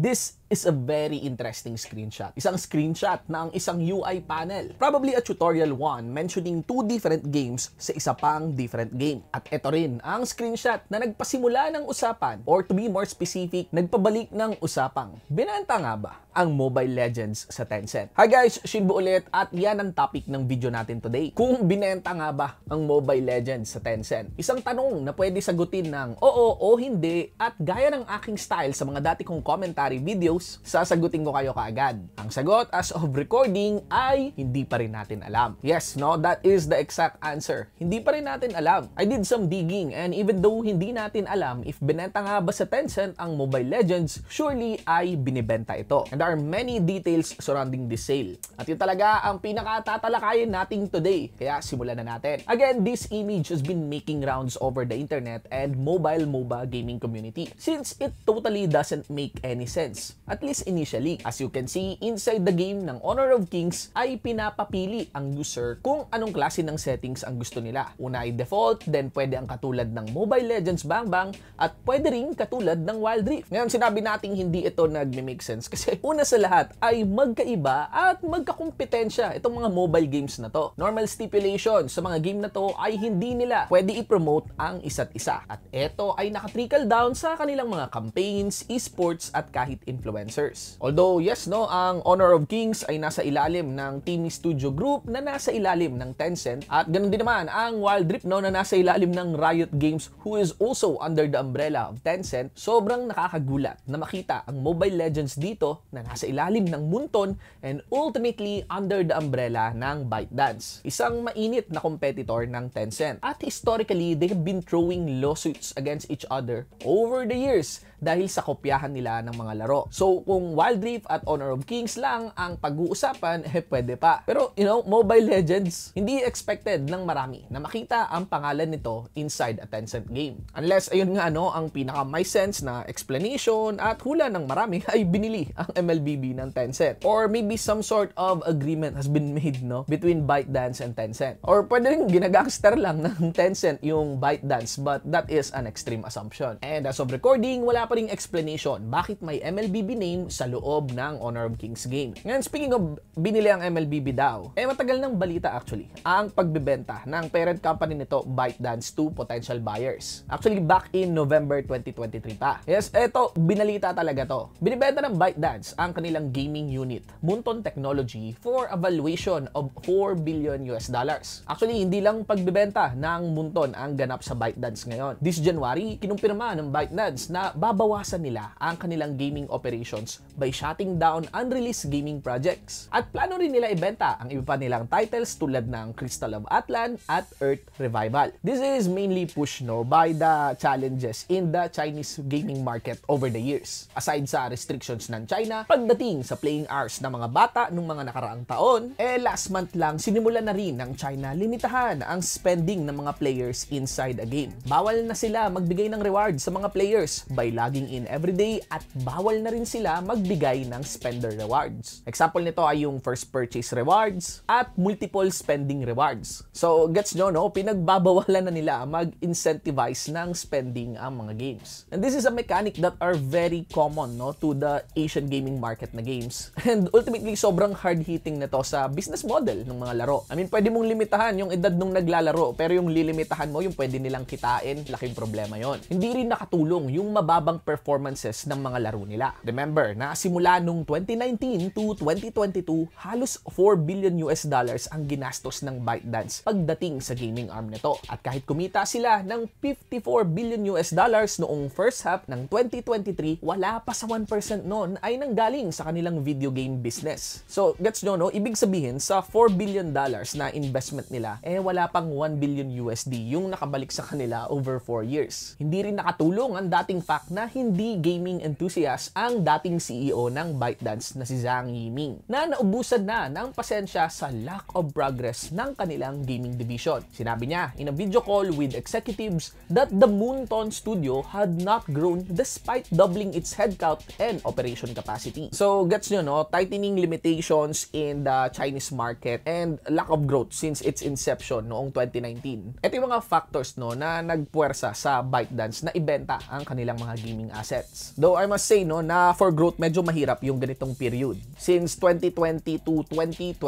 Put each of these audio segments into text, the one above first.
This is a very interesting screenshot. Isang screenshot ng isang UI panel. Probably a tutorial one mentioning two different games sa isa pang different game. At ito rin ang screenshot na nagpasimula ng usapan or to be more specific, nagpabalik ng usapang. Binanta nga ba ang Mobile Legends sa Tencent? Hi guys, Shinbo ulit at yan ang topic ng video natin today. Kung binenta nga ba ang Mobile Legends sa Tencent? Isang tanong na pwede sagutin ng oo o hindi at gaya ng aking style sa mga dati kong commentary video post, sasagutin ko kayo kaagad. Ang sagot as of recording ay hindi pa rin natin alam. Yes, no, that is the exact answer. Hindi pa rin natin alam. I did some digging and even though hindi natin alam if binenta nga ba sa Tencent ang Mobile Legends, surely ay binibenta ito. And there are many details surrounding this sale. At yun talaga ang pinakatatalakayin natin today. Kaya simulan na natin. Again, this image has been making rounds over the internet and mobile MOBA gaming community since it totally doesn't make any sense. At least initially, as you can see, inside the game ng Honor of Kings ay pinapapili ang user kung anong klase ng settings ang gusto nila. Una ay default, then pwede ang katulad ng Mobile Legends Bang Bang at pwede rin katulad ng Wild Rift. Ngayon sinabi nating hindi ito nagme-make sense kasi una sa lahat ay magkaiba at magkakumpetensya itong mga mobile games na to. Normal stipulation sa mga game na to ay hindi nila pwede i-promote ang isa't isa. At ito ay nakatrickle down sa kanilang mga campaigns, esports at kahit influencer influencers. Although yes no, ang Honor of Kings ay nasa ilalim ng Team Studio Group na nasa ilalim ng Tencent at ganun din naman ang Wild Rift no na nasa ilalim ng Riot Games who is also under the umbrella of Tencent. Sobrang nakakagulat na makita ang Mobile Legends dito na nasa ilalim ng Munton and ultimately under the umbrella ng ByteDance. Isang mainit na competitor ng Tencent. At historically, they have been throwing lawsuits against each other over the years dahil sa kopyahan nila ng mga laro. So kung Wild Rift at Honor of Kings lang ang pag-uusapan, eh pwede pa. Pero you know, Mobile Legends, hindi expected ng marami na makita ang pangalan nito inside a Tencent game. Unless ayun nga ano, ang pinaka my sense na explanation at hula ng marami ay binili ang MLBB ng Tencent. Or maybe some sort of agreement has been made no between ByteDance and Tencent. Or pwede rin ginagangster lang ng Tencent yung ByteDance but that is an extreme assumption. And as of recording, wala pa ring explanation bakit may MLBB name sa loob ng Honor of Kings game. Ngayon, speaking of binili ang MLBB daw, eh matagal ng balita actually ang pagbebenta ng parent company nito ByteDance to potential buyers. Actually, back in November 2023 pa. Yes, eto, binalita talaga to. Binibenta ng ByteDance ang kanilang gaming unit, Munton Technology, for a valuation of 4 billion US dollars. Actually, hindi lang pagbebenta ng Munton ang ganap sa ByteDance ngayon. This January, kinumpirma ng ByteDance na baba mabawasan nila ang kanilang gaming operations by shutting down unreleased gaming projects. At plano rin nila ibenta ang iba pa nilang titles tulad ng Crystal of Atlan at Earth Revival. This is mainly pushed no, by the challenges in the Chinese gaming market over the years. Aside sa restrictions ng China, pagdating sa playing hours ng mga bata nung mga nakaraang taon, eh last month lang sinimulan na rin ng China limitahan ang spending ng mga players inside a game. Bawal na sila magbigay ng reward sa mga players by lagi logging in everyday at bawal na rin sila magbigay ng spender rewards. Example nito ay yung first purchase rewards at multiple spending rewards. So, gets nyo, no? Pinagbabawalan na nila mag-incentivize ng spending ang mga games. And this is a mechanic that are very common no to the Asian gaming market na games. And ultimately, sobrang hard-hitting nito sa business model ng mga laro. I mean, pwede mong limitahan yung edad nung naglalaro, pero yung lilimitahan mo, yung pwede nilang kitain, laking problema yon. Hindi rin nakatulong yung mababa mababang performances ng mga laro nila. Remember na simula nung 2019 to 2022, halos 4 billion US dollars ang ginastos ng ByteDance pagdating sa gaming arm nito. At kahit kumita sila ng 54 billion US dollars noong first half ng 2023, wala pa sa 1% noon ay nanggaling sa kanilang video game business. So, gets nyo no? Ibig sabihin sa 4 billion dollars na investment nila, eh wala pang 1 billion USD yung nakabalik sa kanila over 4 years. Hindi rin nakatulong ang dating fact na na hindi gaming enthusiast ang dating CEO ng ByteDance na si Zhang Yiming na naubusan na ng pasensya sa lack of progress ng kanilang gaming division. Sinabi niya in a video call with executives that the Moonton Studio had not grown despite doubling its headcount and operation capacity. So gets nyo no, tightening limitations in the Chinese market and lack of growth since its inception noong 2019. Ito yung mga factors no na nagpuwersa sa ByteDance na ibenta ang kanilang mga gaming gaming assets. Though I must say no, na for growth medyo mahirap yung ganitong period. Since 2020 to 2022,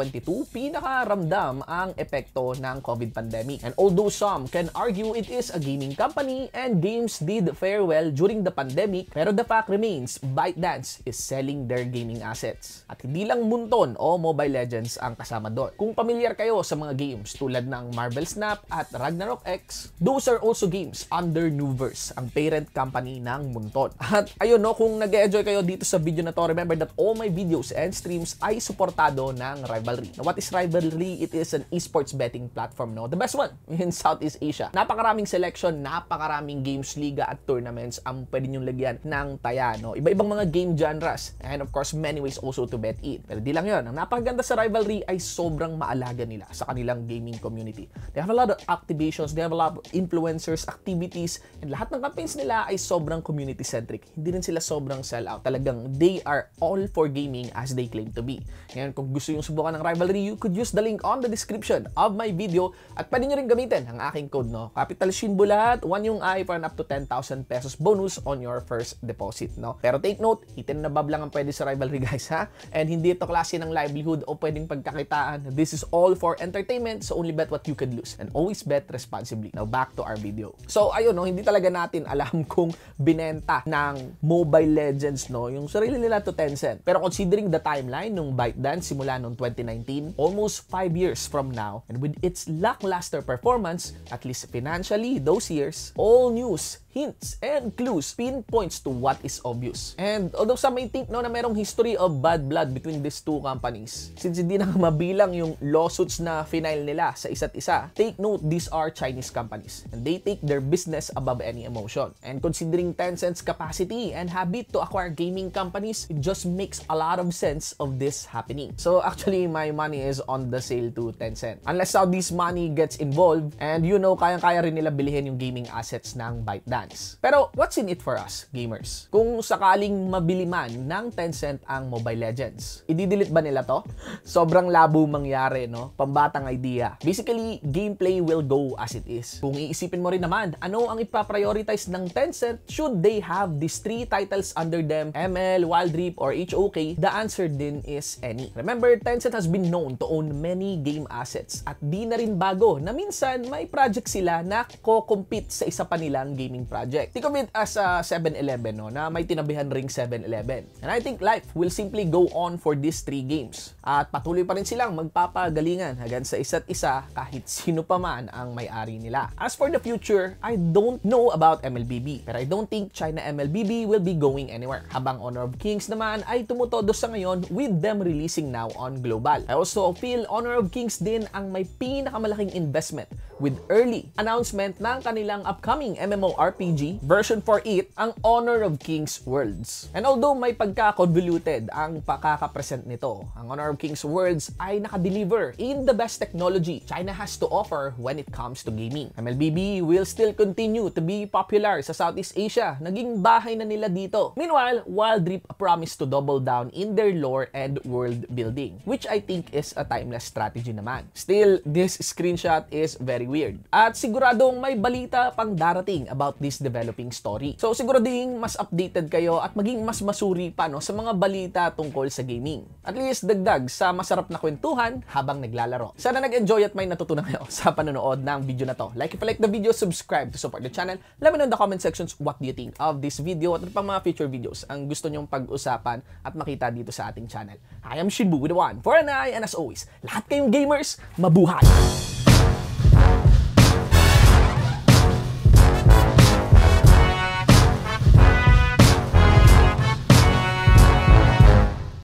pinakaramdam ang epekto ng COVID pandemic. And although some can argue it is a gaming company and games did fare well during the pandemic, pero the fact remains, ByteDance is selling their gaming assets. At hindi lang Munton o Mobile Legends ang kasama doon. Kung pamilyar kayo sa mga games tulad ng Marvel Snap at Ragnarok X, those are also games under Nuverse, ang parent company ng bumuntot. At ayun no, kung nag -e enjoy kayo dito sa video na to, remember that all my videos and streams ay suportado ng Rivalry. Now, what is Rivalry? It is an esports betting platform, no? The best one in Southeast Asia. Napakaraming selection, napakaraming games, liga at tournaments ang pwede nyong lagyan ng taya, no? Iba-ibang mga game genres and of course, many ways also to bet it. Pero di lang yon. Ang napakaganda sa Rivalry ay sobrang maalaga nila sa kanilang gaming community. They have a lot of activations, they have a lot of influencers, activities, and lahat ng campaigns nila ay sobrang community community-centric. Hindi rin sila sobrang sell-out. Talagang they are all for gaming as they claim to be. Ngayon, kung gusto yung subukan ng rivalry, you could use the link on the description of my video at pwede nyo rin gamitin ang aking code, no? Capital Shinbo lahat, 1 yung I for an up to 10,000 pesos bonus on your first deposit, no? Pero take note, itin na bab lang ang pwede sa rivalry, guys, ha? And hindi ito klase ng livelihood o pwedeng pagkakitaan. This is all for entertainment, so only bet what you could lose. And always bet responsibly. Now, back to our video. So, ayun, no? Hindi talaga natin alam kung binenta ibinenta ng Mobile Legends, no, yung sarili nila to Tencent. Pero considering the timeline nung ByteDance simula nung 2019, almost 5 years from now, and with its lackluster performance, at least financially those years, all news hints and clues pinpoints to what is obvious. And although some may think no, na merong history of bad blood between these two companies, since hindi na mabilang yung lawsuits na final nila sa isa't isa, take note these are Chinese companies and they take their business above any emotion. And considering Tencent's capacity and habit to acquire gaming companies, it just makes a lot of sense of this happening. So actually, my money is on the sale to Tencent. Unless Saudi's money gets involved and you know, kayang-kaya rin nila bilhin yung gaming assets ng ByteDance chance. Pero what's in it for us, gamers? Kung sakaling mabili man ng Tencent ang Mobile Legends, ididelete ba nila to? Sobrang labo mangyari, no? Pambatang idea. Basically, gameplay will go as it is. Kung iisipin mo rin naman, ano ang ipaprioritize ng Tencent should they have these three titles under them, ML, Wild Rift, or HOK? The answer din is any. Remember, Tencent has been known to own many game assets at di na rin bago na minsan may project sila na co-compete sa isa pa nilang gaming project. Think of it as a uh, 7-Eleven no, na may tinabihan ring 7-Eleven. And I think life will simply go on for these three games. At patuloy pa rin silang magpapagalingan hanggang sa isa't isa kahit sino pa man ang may-ari nila. As for the future, I don't know about MLBB. Pero I don't think China MLBB will be going anywhere. Habang Honor of Kings naman ay tumutodo sa ngayon with them releasing now on global. I also feel Honor of Kings din ang may pinakamalaking investment with early announcement ng kanilang upcoming MMORPG version for it, ang Honor of Kings Worlds. And although may pagka-convoluted ang pakakapresent nito, ang Honor of Kings Worlds ay nakadeliver in the best technology China has to offer when it comes to gaming. MLBB will still continue to be popular sa Southeast Asia, naging bahay na nila dito. Meanwhile, Wild Rift promised to double down in their lore and world building, which I think is a timeless strategy naman. Still, this screenshot is very very weird. At siguradong may balita pang darating about this developing story. So siguradong mas updated kayo at maging mas masuri pa no, sa mga balita tungkol sa gaming. At least dagdag sa masarap na kwentuhan habang naglalaro. Sana nag-enjoy at may natutunan kayo sa panonood ng video na to. Like if you like the video, subscribe to support the channel. Let me know in the comment sections what do you think of this video at ano pang mga future videos ang gusto nyong pag-usapan at makita dito sa ating channel. I am Shinbu with the one for an eye and as always, lahat kayong gamers, mabuhay!